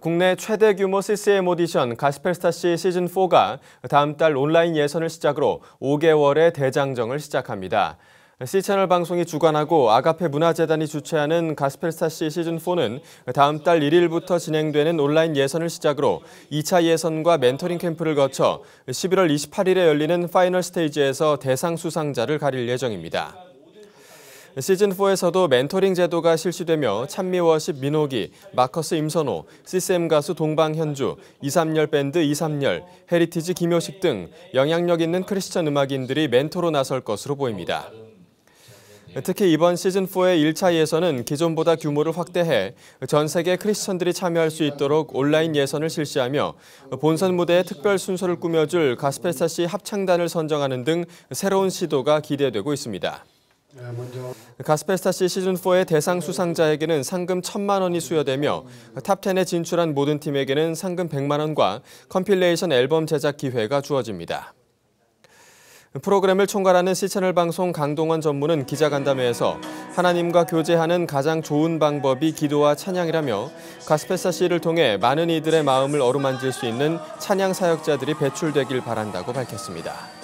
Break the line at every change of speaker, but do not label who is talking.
국내 최대 규모 CCM 오디션 가스펠스타시 시즌4가 다음 달 온라인 예선을 시작으로 5개월의 대장정을 시작합니다. C채널 방송이 주관하고 아가페 문화재단이 주최하는 가스펠스타시 시즌4는 다음 달 1일부터 진행되는 온라인 예선을 시작으로 2차 예선과 멘토링 캠프를 거쳐 11월 28일에 열리는 파이널 스테이지에서 대상 수상자를 가릴 예정입니다. 시즌4에서도 멘토링 제도가 실시되며 찬미워십 민호기, 마커스 임선호, CCM 가수 동방현주, 2 3열 밴드 2 3열 헤리티지 김효식 등 영향력 있는 크리스천 음악인들이 멘토로 나설 것으로 보입니다. 특히 이번 시즌4의 1차 예선은 기존보다 규모를 확대해 전 세계 크리스천들이 참여할 수 있도록 온라인 예선을 실시하며 본선 무대에 특별 순서를 꾸며줄 가스펠사시 합창단을 선정하는 등 새로운 시도가 기대되고 있습니다. 네, 가스페스타시 시즌4의 대상 수상자에게는 상금 1천만 원이 수여되며 탑10에 진출한 모든 팀에게는 상금 100만 원과 컴필레이션 앨범 제작 기회가 주어집니다. 프로그램을 총괄하는 시채널 방송 강동원 전무는 기자간담회에서 하나님과 교제하는 가장 좋은 방법이 기도와 찬양이라며 가스페사 씨를 통해 많은 이들의 마음을 어루만질 수 있는 찬양 사역자들이 배출되길 바란다고 밝혔습니다.